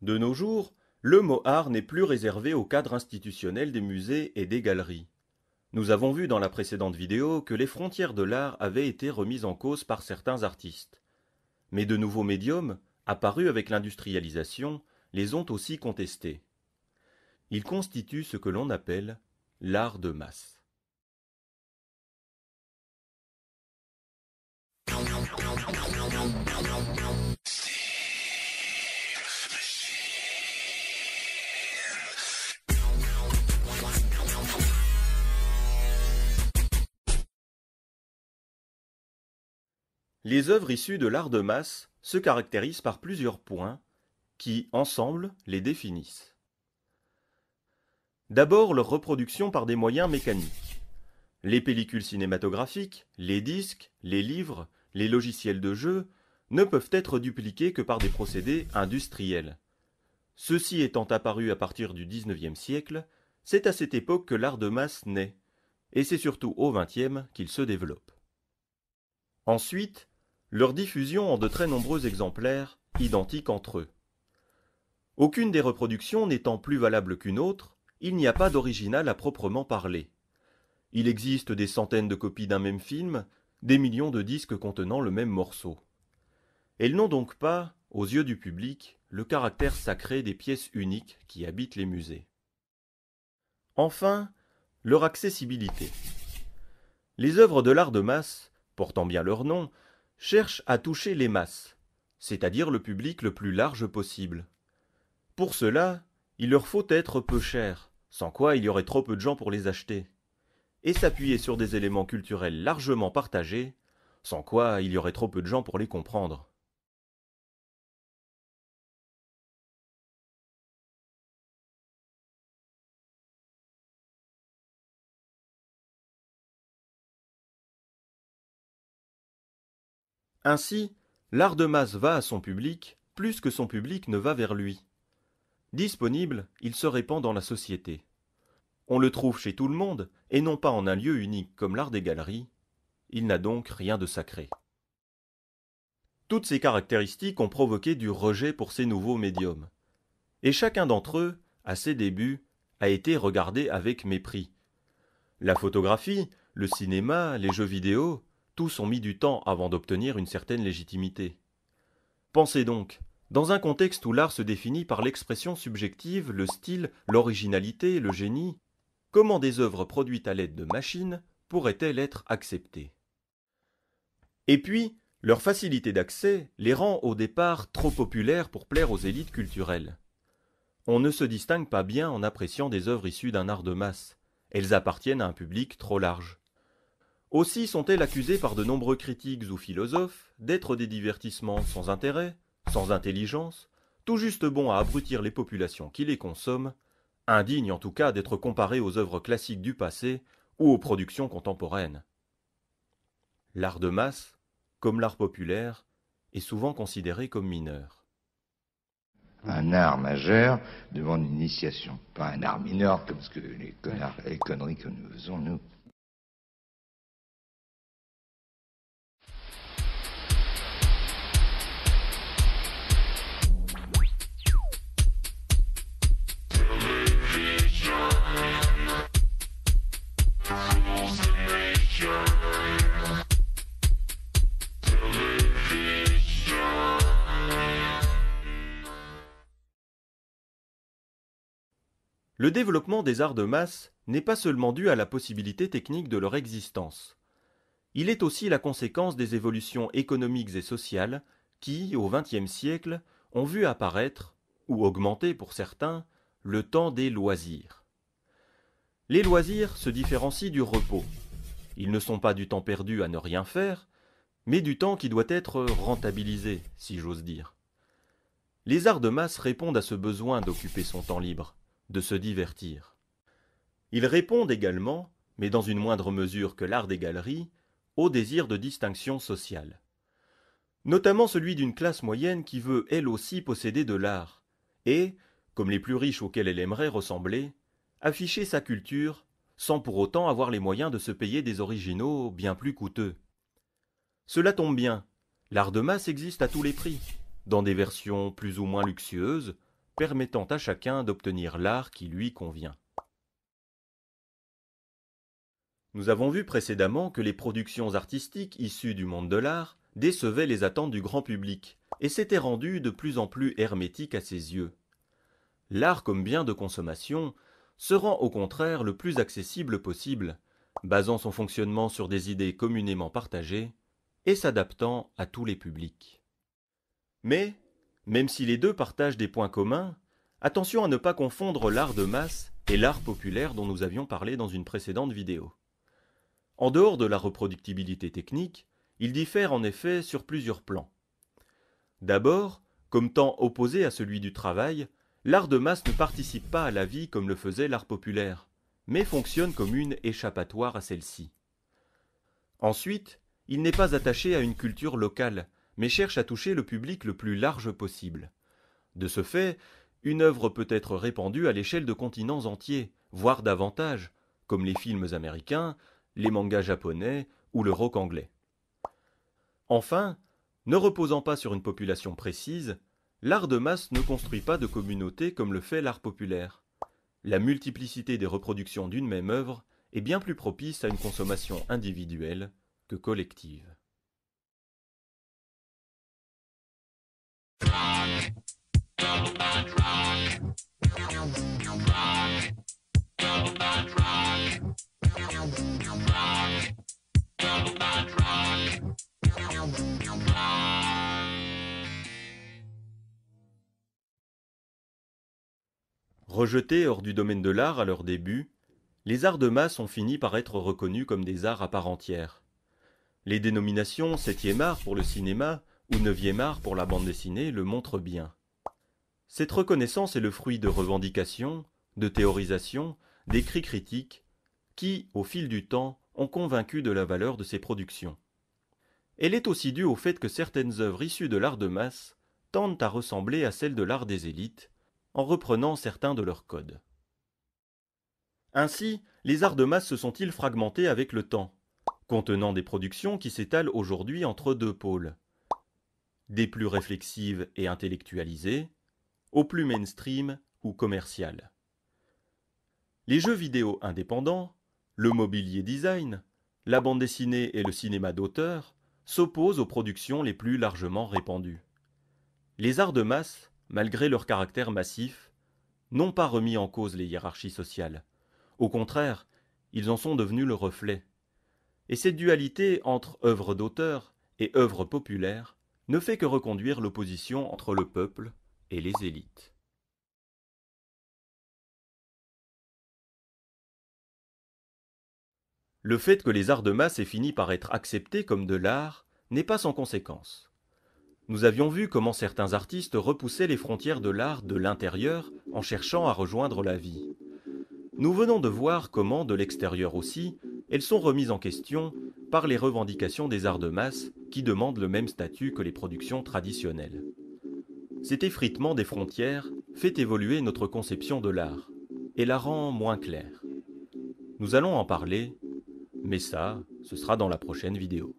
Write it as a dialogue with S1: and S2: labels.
S1: De nos jours, le mot art n'est plus réservé au cadre institutionnel des musées et des galeries. Nous avons vu dans la précédente vidéo que les frontières de l'art avaient été remises en cause par certains artistes. Mais de nouveaux médiums, apparus avec l'industrialisation, les ont aussi contestés. Ils constituent ce que l'on appelle l'art de masse. Les œuvres issues de l'art de masse se caractérisent par plusieurs points qui, ensemble, les définissent. D'abord, leur reproduction par des moyens mécaniques. Les pellicules cinématographiques, les disques, les livres, les logiciels de jeu ne peuvent être dupliqués que par des procédés industriels. Ceux-ci étant apparus à partir du XIXe siècle, c'est à cette époque que l'art de masse naît, et c'est surtout au XXe qu'il se développe. Ensuite, leur diffusion en de très nombreux exemplaires, identiques entre eux. Aucune des reproductions n'étant plus valable qu'une autre, il n'y a pas d'original à proprement parler. Il existe des centaines de copies d'un même film, des millions de disques contenant le même morceau. Elles n'ont donc pas, aux yeux du public, le caractère sacré des pièces uniques qui habitent les musées. Enfin, leur accessibilité. Les œuvres de l'art de masse, portant bien leur nom, cherche à toucher les masses, c'est-à-dire le public le plus large possible. Pour cela, il leur faut être peu cher, sans quoi il y aurait trop peu de gens pour les acheter, et s'appuyer sur des éléments culturels largement partagés, sans quoi il y aurait trop peu de gens pour les comprendre. Ainsi, l'art de masse va à son public plus que son public ne va vers lui. Disponible, il se répand dans la société. On le trouve chez tout le monde, et non pas en un lieu unique comme l'art des galeries. Il n'a donc rien de sacré. Toutes ces caractéristiques ont provoqué du rejet pour ces nouveaux médiums. Et chacun d'entre eux, à ses débuts, a été regardé avec mépris. La photographie, le cinéma, les jeux vidéo, tous ont mis du temps avant d'obtenir une certaine légitimité. Pensez donc, dans un contexte où l'art se définit par l'expression subjective, le style, l'originalité, le génie, comment des œuvres produites à l'aide de machines pourraient-elles être acceptées Et puis, leur facilité d'accès les rend au départ trop populaires pour plaire aux élites culturelles. On ne se distingue pas bien en appréciant des œuvres issues d'un art de masse, elles appartiennent à un public trop large. Aussi sont-elles accusées par de nombreux critiques ou philosophes d'être des divertissements sans intérêt, sans intelligence, tout juste bons à abrutir les populations qui les consomment, indignes en tout cas d'être comparées aux œuvres classiques du passé ou aux productions contemporaines. L'art de masse, comme l'art populaire, est souvent considéré comme mineur. Un art majeur demande une initiation, pas un art mineur comme ce que les conneries que nous faisons, nous. Le développement des arts de masse n'est pas seulement dû à la possibilité technique de leur existence. Il est aussi la conséquence des évolutions économiques et sociales qui, au XXe siècle, ont vu apparaître, ou augmenter pour certains, le temps des loisirs. Les loisirs se différencient du repos. Ils ne sont pas du temps perdu à ne rien faire, mais du temps qui doit être rentabilisé, si j'ose dire. Les arts de masse répondent à ce besoin d'occuper son temps libre de se divertir. Ils répondent également, mais dans une moindre mesure que l'art des galeries, au désir de distinction sociale. Notamment celui d'une classe moyenne qui veut elle aussi posséder de l'art, et, comme les plus riches auxquels elle aimerait ressembler, afficher sa culture sans pour autant avoir les moyens de se payer des originaux bien plus coûteux. Cela tombe bien, l'art de masse existe à tous les prix, dans des versions plus ou moins luxueuses, permettant à chacun d'obtenir l'art qui lui convient. Nous avons vu précédemment que les productions artistiques issues du monde de l'art décevaient les attentes du grand public et s'étaient rendues de plus en plus hermétiques à ses yeux. L'art comme bien de consommation se rend au contraire le plus accessible possible, basant son fonctionnement sur des idées communément partagées et s'adaptant à tous les publics. Mais même si les deux partagent des points communs, attention à ne pas confondre l'art de masse et l'art populaire dont nous avions parlé dans une précédente vidéo. En dehors de la reproductibilité technique, il diffère en effet sur plusieurs plans. D'abord, comme temps opposé à celui du travail, l'art de masse ne participe pas à la vie comme le faisait l'art populaire, mais fonctionne comme une échappatoire à celle-ci. Ensuite, il n'est pas attaché à une culture locale, mais cherche à toucher le public le plus large possible. De ce fait, une œuvre peut être répandue à l'échelle de continents entiers, voire davantage, comme les films américains, les mangas japonais ou le rock anglais. Enfin, ne reposant pas sur une population précise, l'art de masse ne construit pas de communauté comme le fait l'art populaire. La multiplicité des reproductions d'une même œuvre est bien plus propice à une consommation individuelle que collective. Rejetés hors du domaine de l'art à leur début, les arts de masse ont fini par être reconnus comme des arts à part entière. Les dénominations 7e art pour le cinéma où Neuvième Art pour la bande dessinée le montre bien. Cette reconnaissance est le fruit de revendications, de théorisations, d'écrits critiques, qui, au fil du temps, ont convaincu de la valeur de ces productions. Elle est aussi due au fait que certaines œuvres issues de l'art de masse tendent à ressembler à celles de l'art des élites, en reprenant certains de leurs codes. Ainsi, les arts de masse se sont-ils fragmentés avec le temps, contenant des productions qui s'étalent aujourd'hui entre deux pôles, des plus réflexives et intellectualisées, aux plus mainstream ou commerciales. Les jeux vidéo indépendants, le mobilier design, la bande dessinée et le cinéma d'auteur s'opposent aux productions les plus largement répandues. Les arts de masse, malgré leur caractère massif, n'ont pas remis en cause les hiérarchies sociales. Au contraire, ils en sont devenus le reflet. Et cette dualité entre œuvres d'auteur et œuvres populaires ne fait que reconduire l'opposition entre le peuple et les élites. Le fait que les arts de masse aient fini par être acceptés comme de l'art n'est pas sans conséquence. Nous avions vu comment certains artistes repoussaient les frontières de l'art de l'intérieur en cherchant à rejoindre la vie. Nous venons de voir comment, de l'extérieur aussi, elles sont remises en question par les revendications des arts de masse qui demandent le même statut que les productions traditionnelles. Cet effritement des frontières fait évoluer notre conception de l'art et la rend moins claire. Nous allons en parler, mais ça, ce sera dans la prochaine vidéo.